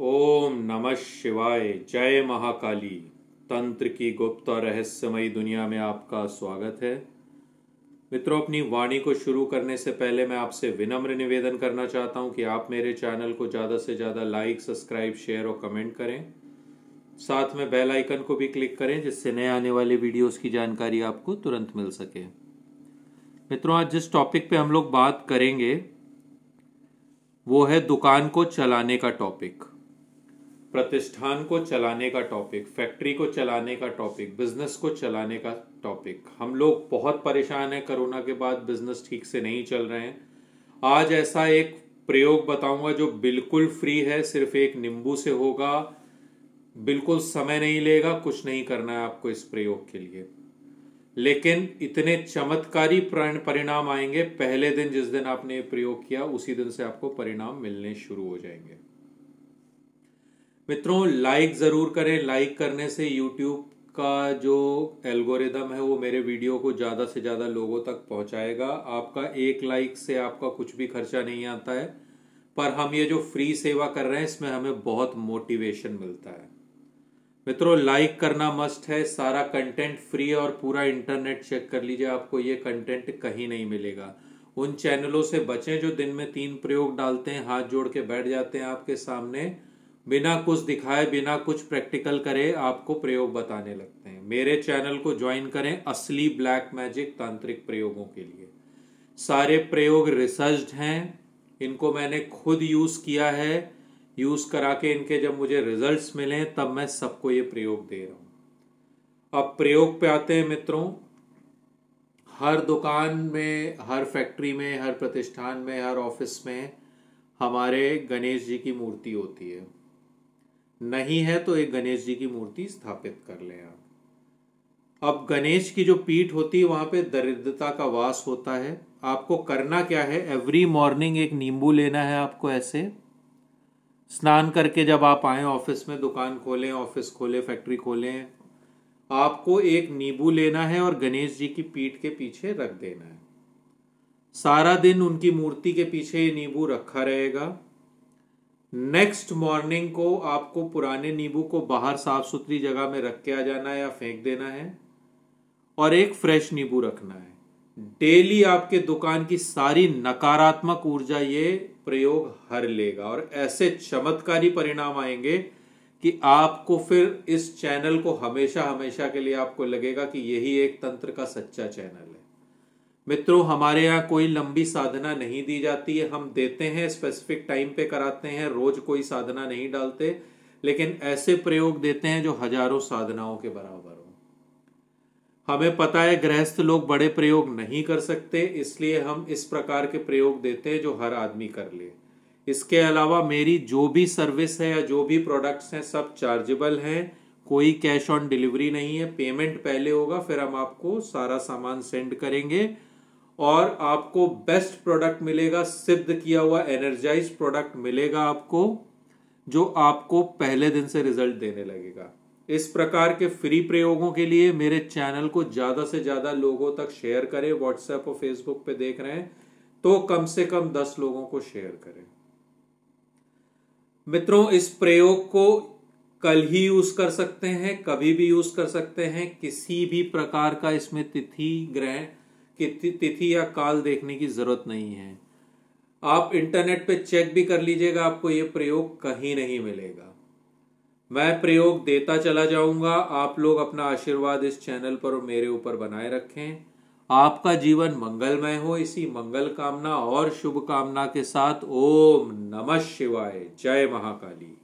ओम नमः शिवाय जय महाकाली तंत्र की गुप्त और रहस्यमयी दुनिया में आपका स्वागत है मित्रों अपनी वाणी को शुरू करने से पहले मैं आपसे विनम्र निवेदन करना चाहता हूं कि आप मेरे चैनल को ज़्यादा से ज़्यादा लाइक सब्सक्राइब शेयर और कमेंट करें साथ में बेल आइकन को भी क्लिक करें जिससे नए आने वाले वीडियोस की जानकारी आपको तुरंत मिल सके मित्रों आज जिस टॉपिक पे हम लोग बात करेंगे वो है दुकान को चलाने का टॉपिक प्रतिष्ठान को चलाने का टॉपिक फैक्ट्री को चलाने का टॉपिक बिजनेस को चलाने का टॉपिक हम लोग बहुत परेशान हैं कोरोना के बाद बिजनेस ठीक से नहीं चल रहे हैं आज ऐसा एक प्रयोग बताऊंगा जो बिल्कुल फ्री है सिर्फ एक नींबू से होगा बिल्कुल समय नहीं लेगा कुछ नहीं करना है आपको इस प्रयोग के लिए लेकिन इतने चमत्कारी परिणाम आएंगे पहले दिन जिस दिन आपने प्रयोग किया उसी दिन से आपको परिणाम मिलने शुरू हो जाएंगे मित्रों लाइक ज़रूर करें लाइक करने से यूट्यूब का जो एल्गोरिदम है वो मेरे वीडियो को ज़्यादा से ज़्यादा लोगों तक पहुंचाएगा आपका एक लाइक से आपका कुछ भी खर्चा नहीं आता है पर हम ये जो फ्री सेवा कर रहे हैं इसमें हमें बहुत मोटिवेशन मिलता है मित्रों लाइक करना मस्ट है सारा कंटेंट फ्री है और पूरा इंटरनेट चेक कर लीजिए आपको ये कंटेंट कहीं नहीं मिलेगा उन चैनलों से बचें जो दिन में तीन प्रयोग डालते हैं हाथ जोड़ के बैठ जाते हैं आपके सामने बिना कुछ दिखाए बिना कुछ प्रैक्टिकल करे आपको प्रयोग बताने लगते हैं मेरे चैनल को ज्वाइन करें असली ब्लैक मैजिक तांत्रिक प्रयोगों के लिए सारे प्रयोग रिसर्च हैं इनको मैंने खुद यूज़ किया है यूज़ करा के इनके जब मुझे रिजल्ट्स मिले तब मैं सबको ये प्रयोग दे रहा हूं अब प्रयोग पे आते हैं मित्रों हर दुकान में हर फैक्ट्री में हर प्रतिष्ठान में हर ऑफिस में हमारे गणेश जी की मूर्ति होती है नहीं है तो एक गणेश जी की मूर्ति स्थापित कर लें आप अब गणेश की जो पीठ होती है वहां पे दरिद्रता का वास होता है आपको करना क्या है एवरी मॉर्निंग एक नींबू लेना है आपको ऐसे स्नान करके जब आप आए ऑफिस में दुकान खोलें ऑफिस खोलें फैक्ट्री खोलें आपको एक नींबू लेना है और गणेश जी की पीठ के पीछे रख देना है सारा दिन उनकी मूर्ति के पीछे ये नींबू रखा रहेगा नेक्स्ट मॉर्निंग को आपको पुराने नींबू को बाहर साफ सुथरी जगह में रख के आ जाना है या फेंक देना है और एक फ्रेश नींबू रखना है डेली आपके दुकान की सारी नकारात्मक ऊर्जा ये प्रयोग हर लेगा और ऐसे चमत्कारी परिणाम आएंगे कि आपको फिर इस चैनल को हमेशा हमेशा के लिए आपको लगेगा कि यही एक तंत्र का सच्चा चैनल है मित्रों हमारे यहाँ कोई लंबी साधना नहीं दी जाती है हम देते हैं स्पेसिफिक टाइम पे कराते हैं रोज कोई साधना नहीं डालते लेकिन ऐसे प्रयोग देते हैं जो हजारों साधनाओं के बराबर हो हमें पता है गृहस्थ लोग बड़े प्रयोग नहीं कर सकते इसलिए हम इस प्रकार के प्रयोग देते हैं जो हर आदमी कर ले इसके अलावा मेरी जो भी सर्विस है या जो भी प्रोडक्ट्स हैं सब चार्जेबल हैं कोई कैश ऑन डिलीवरी नहीं है पेमेंट पहले होगा फिर हम आपको सारा सामान सेंड करेंगे और आपको बेस्ट प्रोडक्ट मिलेगा सिद्ध किया हुआ एनर्जाइज प्रोडक्ट मिलेगा आपको जो आपको पहले दिन से रिजल्ट देने लगेगा इस प्रकार के फ्री प्रयोगों के लिए मेरे चैनल को ज़्यादा से ज़्यादा लोगों तक शेयर करें व्हाट्सएप और फेसबुक पे देख रहे हैं तो कम से कम दस लोगों को शेयर करें मित्रों इस प्रयोग को कल ही यूज कर सकते हैं कभी भी यूज कर सकते हैं किसी भी प्रकार का इसमें तिथि ग्रह कि तिथि या काल देखने की ज़रूरत नहीं है आप इंटरनेट पे चेक भी कर लीजिएगा आपको ये प्रयोग कहीं नहीं मिलेगा मैं प्रयोग देता चला जाऊंगा आप लोग अपना आशीर्वाद इस चैनल पर और मेरे ऊपर बनाए रखें आपका जीवन मंगलमय हो इसी मंगल कामना और शुभकामना के साथ ओम नमः शिवाय जय महाकाली